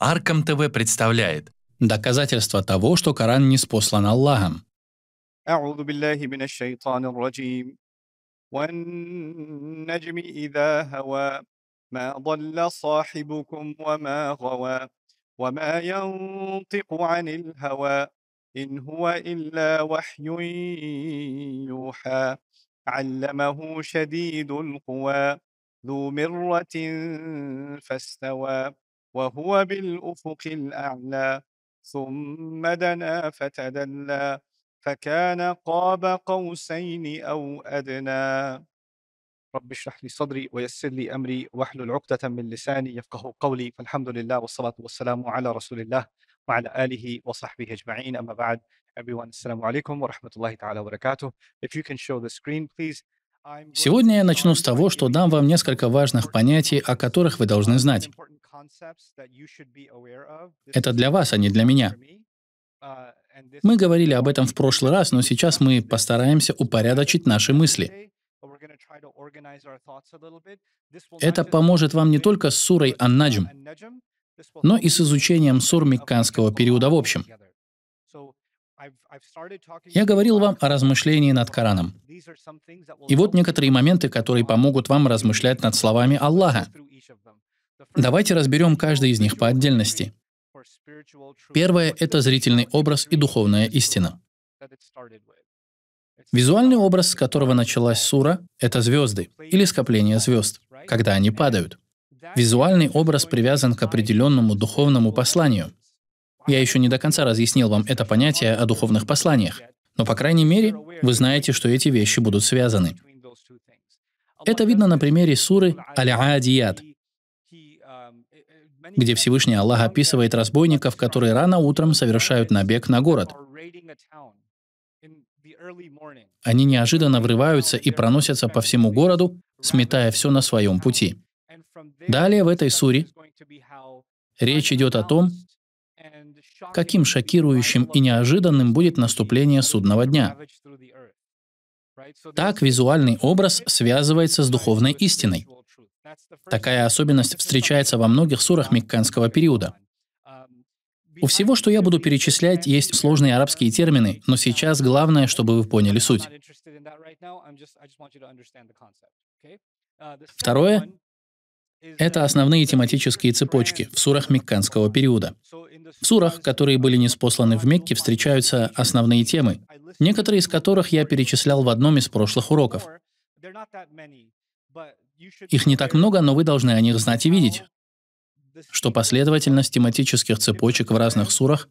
Аркам ТВ представляет Доказательство того, что Коран не спослан Аллахом. والنجم إذا هوى ما ضل صاحبكم وما غوى وما ينطق عن الهوى إن هو إلا وحي يوحى علمه شديد القوى ذو مرة فاستوى وهو بالأفق الأعلى ثم دنا فتدلى فكان قاب قوسين أو أدنى رب اشرح لي صدري ويسر لي أمري واحلل عقدة من لساني يفقه قولي فالحمد لله والصلاة والسلام على رسول الله وعلى آله وصحبه أجمعين أما بعد everyone السلام عليكم ورحمة الله تعالى وبركاته if you can show the screen please Сегодня я начну с того, что дам вам несколько важных понятий, о которых вы должны знать. Это для вас, а не для меня. Uh, мы говорили об этом в прошлый раз, но сейчас мы постараемся упорядочить наши мысли. Это поможет вам не только с сурой Ан-Наджм, но и с изучением uh, сур Мекканского периода в общем. Я говорил вам о размышлении над Кораном. И вот некоторые моменты, которые uh, помогут вам размышлять над словами Аллаха. Давайте разберем каждый из них по отдельности. Первое — это зрительный образ и духовная истина. Визуальный образ, с которого началась сура, это звезды или скопление звезд, когда они падают. Визуальный образ привязан к определенному духовному посланию. Я еще не до конца разъяснил вам это понятие о духовных посланиях, но, по крайней мере, вы знаете, что эти вещи будут связаны. Это видно на примере суры аль адият где Всевышний Аллах описывает разбойников, которые рано утром совершают набег на город. Они неожиданно врываются и проносятся по всему городу, сметая все на своем пути. Далее в этой суре речь идет о том, каким шокирующим и неожиданным будет наступление судного дня. Так визуальный образ связывается с духовной истиной. Такая особенность встречается во многих сурах мекканского периода. У всего, что я буду перечислять, есть сложные арабские термины, но сейчас главное, чтобы вы поняли суть. Второе — это основные тематические цепочки в сурах мекканского периода. В сурах, которые были неспосланы в Мекке, встречаются основные темы, некоторые из которых я перечислял в одном из прошлых уроков. Их не так много, но вы должны о них знать и видеть, что последовательность тематических цепочек в разных сурах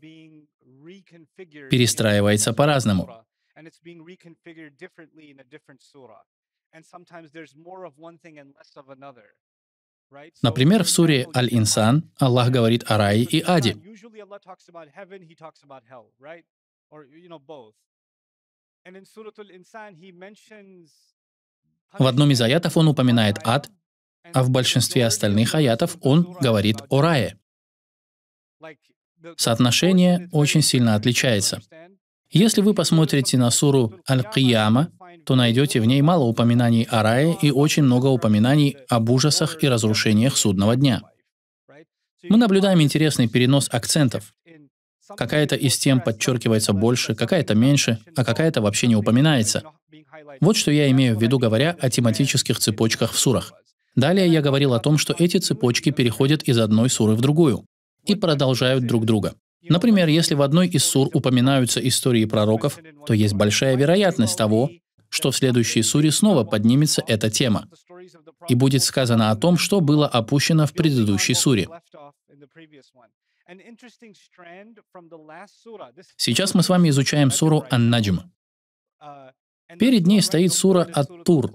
перестраивается по-разному. Например, в суре Аль-Инсан Аллах говорит о рае и аде. В одном из аятов он упоминает ад, а в большинстве остальных аятов он говорит о рае. Соотношение очень сильно отличается. Если вы посмотрите на суру Аль-Кияма, то найдете в ней мало упоминаний о рае и очень много упоминаний об ужасах и разрушениях судного дня. Мы наблюдаем интересный перенос акцентов. Какая-то из тем подчеркивается больше, какая-то меньше, а какая-то вообще не упоминается. Вот что я имею в виду, говоря о тематических цепочках в сурах. Далее я говорил о том, что эти цепочки переходят из одной суры в другую и продолжают друг друга. Например, если в одной из сур упоминаются истории пророков, то есть большая вероятность того, что в следующей суре снова поднимется эта тема, и будет сказано о том, что было опущено в предыдущей суре. Сейчас мы с вами изучаем суру Ан-Наджм. Перед ней стоит сура Ат-Тур.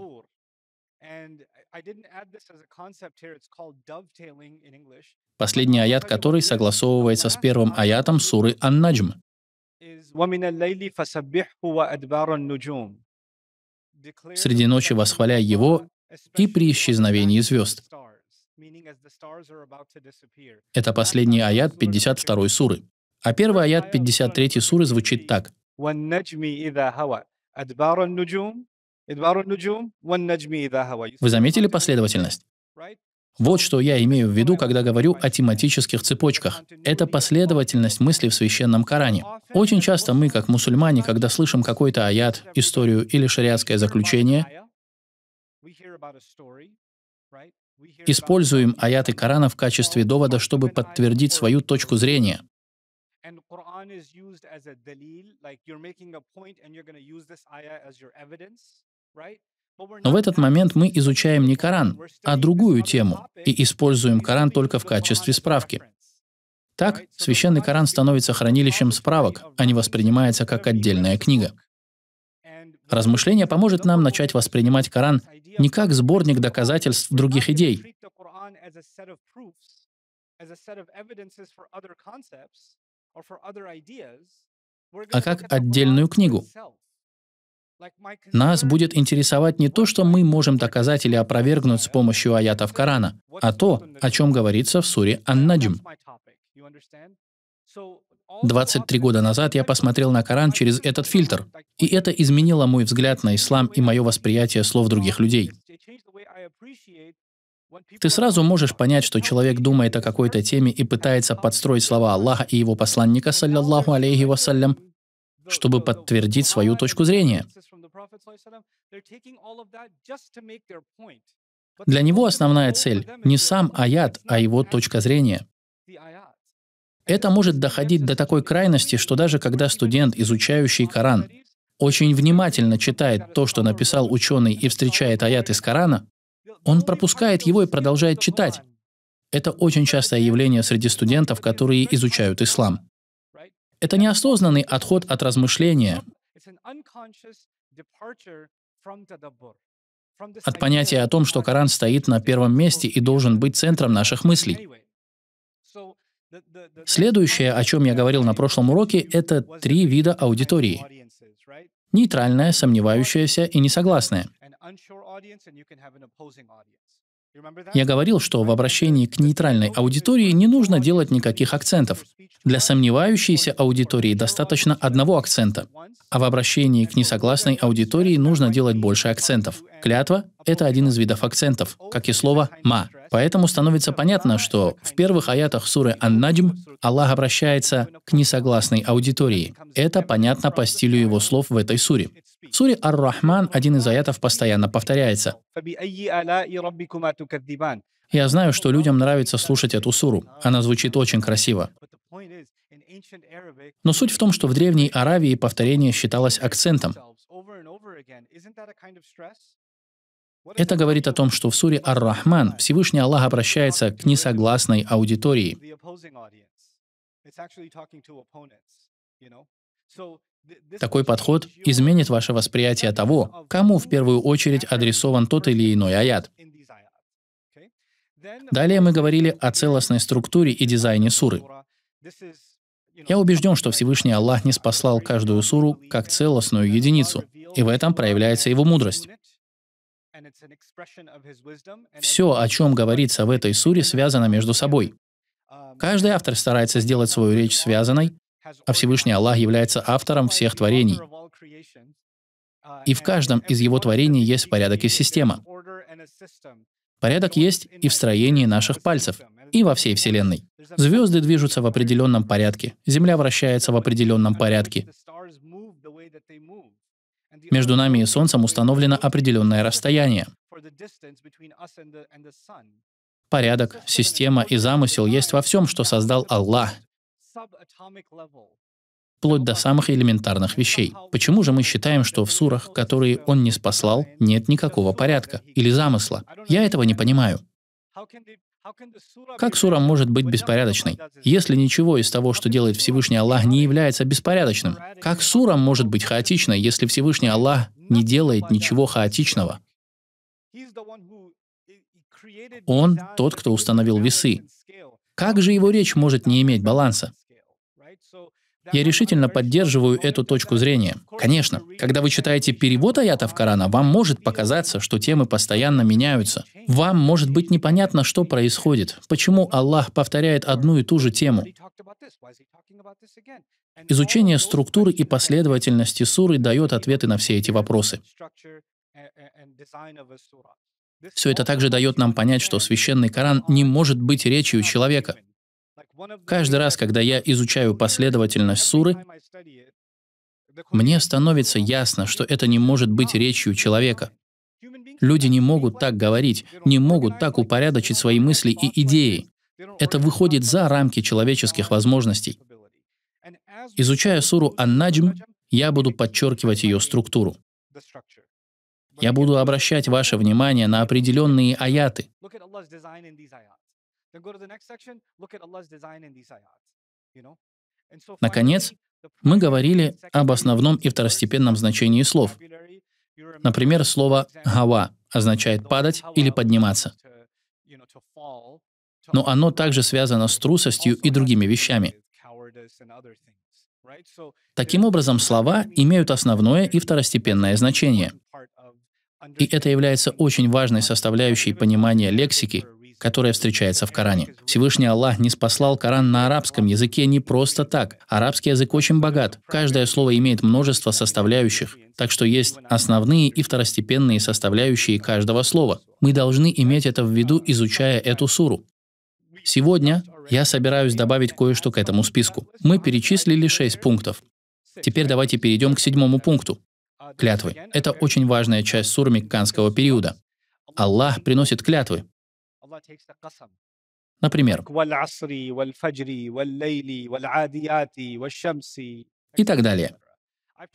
Последний аят, который согласовывается с первым аятом суры Ан-Наджм. Среди ночи восхваляя его и при исчезновении звезд. Это последний аят 52 суры. А первый аят 53 суры звучит так. Вы заметили последовательность? Вот что я имею в виду, когда говорю о тематических цепочках. Это последовательность мыслей в священном Коране. Очень часто мы, как мусульмане, когда слышим какой-то аят, историю или шариатское заключение, используем аяты Корана в качестве довода, чтобы подтвердить свою точку зрения. Quran is used as a dalil, like you're making a point and you're going to use this ayah as your evidence, right? Но в этот момент мы изучаем не Коран, а другую тему и используем Коран только в качестве справки. Так, священный Коран становится хранилищем справок, а не воспринимается как отдельная книга. Размышление поможет нам начать воспринимать Коран не как сборник доказательств других идей, а как отдельную книгу. Нас будет интересовать не то, что мы можем доказать или опровергнуть с помощью аятов Корана, а то, о чем говорится в суре Ан-Наджм. 23 года назад я посмотрел на Коран через этот фильтр, и это изменило мой взгляд на ислам и мое восприятие слов других людей. Ты сразу можешь понять, что человек думает о какой-то теме и пытается подстроить слова Аллаха и его посланника, саллиллаху алейхи вассалям, чтобы подтвердить свою точку зрения. Для него основная цель не сам аят, а его точка зрения. Это может доходить до такой крайности, что даже когда студент, изучающий Коран, очень внимательно читает то, что написал ученый и встречает аят из Корана, он пропускает его и продолжает читать. Это очень частое явление среди студентов, которые изучают ислам. Это неосознанный отход от размышления, от понятия о том, что Коран стоит на первом месте и должен быть центром наших мыслей. Следующее, о чем я говорил на прошлом уроке, это три вида аудитории. Нейтральная, сомневающаяся и несогласная. Я говорил, что в обращении к нейтральной аудитории не нужно делать никаких акцентов. Для сомневающейся аудитории достаточно одного акцента, а в обращении к несогласной аудитории нужно делать больше акцентов. Клятва это один из видов акцентов, как и слово «ма». Поэтому становится понятно, что в первых аятах суры Ан-Наджм Аллах обращается к несогласной аудитории. Это понятно по стилю его слов в этой суре. В суре Ар-Рахман один из аятов постоянно повторяется. Я знаю, что людям нравится слушать эту суру. Она звучит очень красиво. Но суть в том, что в Древней Аравии повторение считалось акцентом. Это говорит о том, что в суре Ар-Рахман Всевышний Аллах обращается к несогласной аудитории. Такой подход изменит ваше восприятие того, кому в первую очередь адресован тот или иной аят. Далее мы говорили о целостной структуре и дизайне суры. Я убежден, что Всевышний Аллах не спаслал каждую суру как целостную единицу, и в этом проявляется его мудрость. Все, о чем говорится в этой суре, связано между собой. Um, Каждый автор старается сделать свою речь связанной, а Всевышний Аллах является автором всех творений. Uh, и в каждом из его творений есть порядок и система. Порядок есть и в строении наших пальцев, и во всей Вселенной. Звезды движутся в определенном порядке, Земля вращается в определенном порядке. Между нами и Солнцем установлено определенное расстояние. Порядок, система и замысел есть во всем, что создал Аллах, вплоть до самых элементарных вещей. Почему же мы считаем, что в сурах, которые он не спаслал, нет никакого порядка или замысла? Я этого не понимаю. Как сура может быть беспорядочной, если ничего из того, что делает Всевышний Аллах, не является беспорядочным? Как сура может быть хаотичной, если Всевышний Аллах не делает ничего хаотичного? Он тот, кто установил весы. Как же его речь может не иметь баланса? Я решительно поддерживаю эту точку зрения. Конечно, когда вы читаете перевод аятов Корана, вам может показаться, что темы постоянно меняются. Вам может быть непонятно, что происходит, почему Аллах повторяет одну и ту же тему. Изучение структуры и последовательности суры дает ответы на все эти вопросы. Все это также дает нам понять, что священный Коран не может быть речью человека. Каждый раз, когда я изучаю последовательность суры, мне становится ясно, что это не может быть речью человека. Люди не могут так говорить, не могут так упорядочить свои мысли и идеи. Это выходит за рамки человеческих возможностей. Изучая суру Ан-Наджм, я буду подчеркивать ее структуру. Я буду обращать ваше внимание на определенные аяты. Наконец, мы говорили об основном и второстепенном значении слов. Например, слово «гава» означает «падать» или «подниматься». Но оно также связано с трусостью и другими вещами. Таким образом, слова имеют основное и второстепенное значение. И это является очень важной составляющей понимания лексики которая встречается в Коране. Всевышний Аллах не спаслал Коран на арабском языке не просто так. Арабский язык очень богат. Каждое слово имеет множество составляющих. Так что есть основные и второстепенные составляющие каждого слова. Мы должны иметь это в виду, изучая эту суру. Сегодня я собираюсь добавить кое-что к этому списку. Мы перечислили шесть пунктов. Теперь давайте перейдем к седьмому пункту. Клятвы. Это очень важная часть суры Мекканского периода. Аллах приносит клятвы. Например, и так далее.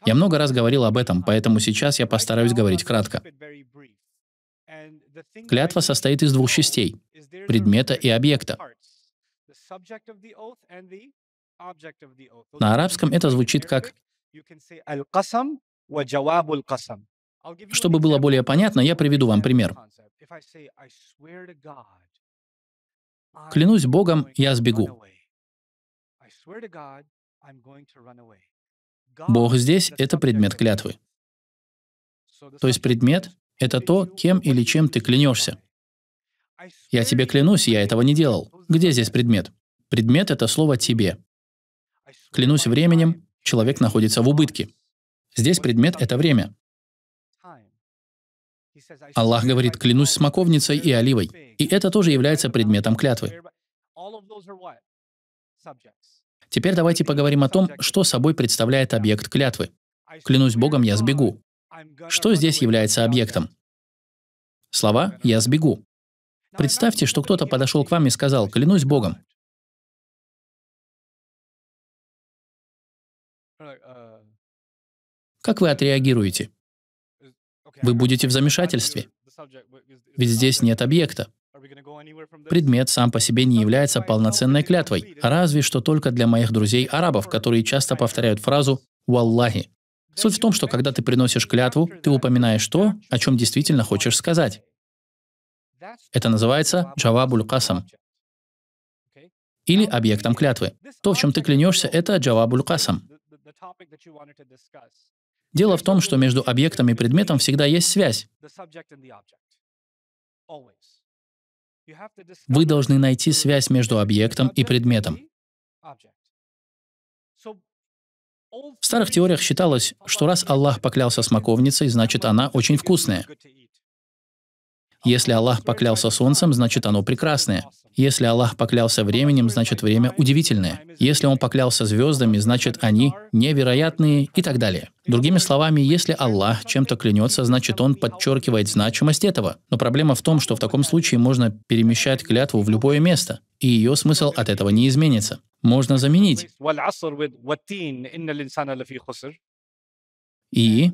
Я много раз говорил об этом, поэтому сейчас я постараюсь говорить кратко. Клятва состоит из двух частей — предмета и объекта. На арабском это звучит как чтобы было более понятно, я приведу вам пример. Клянусь Богом, я сбегу. Бог здесь — это предмет клятвы. То есть предмет — это то, кем или чем ты клянешься. Я тебе клянусь, я этого не делал. Где здесь предмет? Предмет — это слово «тебе». Клянусь временем, человек находится в убытке. Здесь предмет — это время. Аллах говорит, клянусь смоковницей и оливой. И это тоже является предметом клятвы. Теперь давайте поговорим о том, что собой представляет объект клятвы. Клянусь Богом, я сбегу. Что здесь является объектом? Слова «я сбегу». Представьте, что кто-то подошел к вам и сказал «клянусь Богом». Как вы отреагируете? вы будете в замешательстве, ведь здесь нет объекта. Предмет сам по себе не является полноценной клятвой, а разве что только для моих друзей-арабов, которые часто повторяют фразу «Валлахи». Суть в том, что когда ты приносишь клятву, ты упоминаешь то, о чем действительно хочешь сказать. Это называется джавабуль касам или объектом клятвы. То, в чем ты клянешься, это джавабуль касам. Дело в том, что между объектом и предметом всегда есть связь. Вы должны найти связь между объектом и предметом. В старых теориях считалось, что раз Аллах поклялся смоковницей, значит она очень вкусная. Если Аллах поклялся солнцем, значит оно прекрасное. Если Аллах поклялся временем, значит время удивительное. Если Он поклялся звездами, значит они невероятные и так далее. Другими словами, если Аллах чем-то клянется, значит Он подчеркивает значимость этого. Но проблема в том, что в таком случае можно перемещать клятву в любое место, и ее смысл от этого не изменится. Можно заменить. И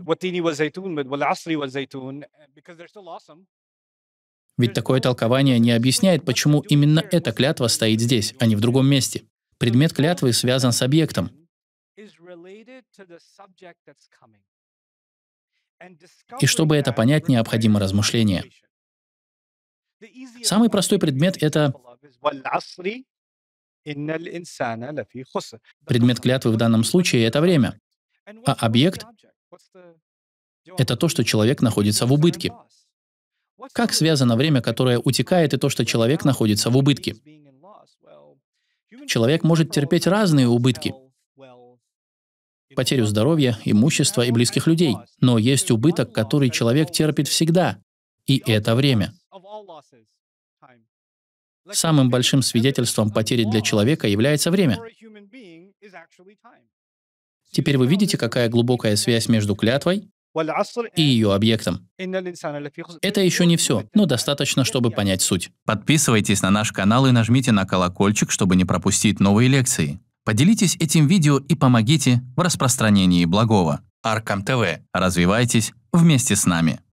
ведь такое толкование не объясняет, почему именно эта клятва стоит здесь, а не в другом месте. Предмет клятвы связан с объектом. И чтобы это понять, необходимо размышление. Самый простой предмет — это Предмет клятвы в данном случае — это время, а объект — это то, что человек находится в убытке. Как связано время, которое утекает, и то, что человек находится в убытке? Человек может терпеть разные убытки. Потерю здоровья, имущества и близких людей. Но есть убыток, который человек терпит всегда. И это время. Самым большим свидетельством потери для человека является время. Теперь вы видите, какая глубокая связь между клятвой и ее объектом. Это еще не все, но достаточно, чтобы понять суть. Подписывайтесь на наш канал и нажмите на колокольчик, чтобы не пропустить новые лекции. Поделитесь этим видео и помогите в распространении благого. Аркам ТВ. Развивайтесь вместе с нами.